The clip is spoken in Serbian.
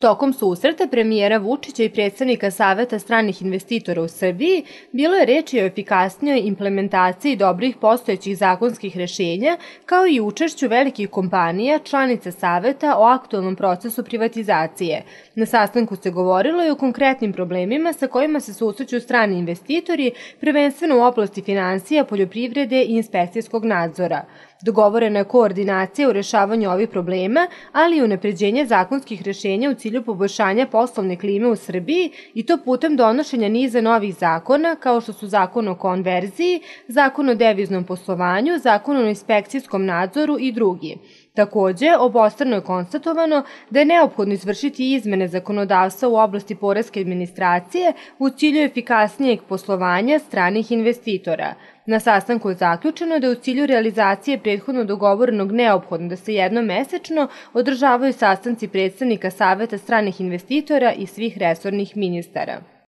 Tokom susreta premijera Vučića i predstavnika Saveta stranih investitora u Srbiji bilo je reči o efikasnijoj implementaciji dobrih postojećih zakonskih rešenja, kao i učešću velikih kompanija, članica Saveta o aktualnom procesu privatizacije. Na sastanku se govorilo i o konkretnim problemima sa kojima se susreću strani investitori, prvenstveno u oblasti financija, poljoprivrede i inspekcijskog nadzora. Dogovorena je koordinacija u rešavanju ovih problema, ali i unapređenje zakonskih rešenja u cilju poboljšanja poslovne klime u Srbiji i to putem donošenja niza novih zakona, kao što su zakon o konverziji, zakon o deviznom poslovanju, zakon o inspekcijskom nadzoru i drugi. Takođe, obostrano je konstatovano da je neophodno izvršiti izmene zakonodavstva u oblasti poreske administracije u cilju efikasnijeg poslovanja stranih investitora. Na sastanku je zaključeno da je u cilju realizacije prethodno dogovorenog neophodno da se jednomesečno održavaju sastanci predstavnika Saveta stranih investitora i svih resornih ministara.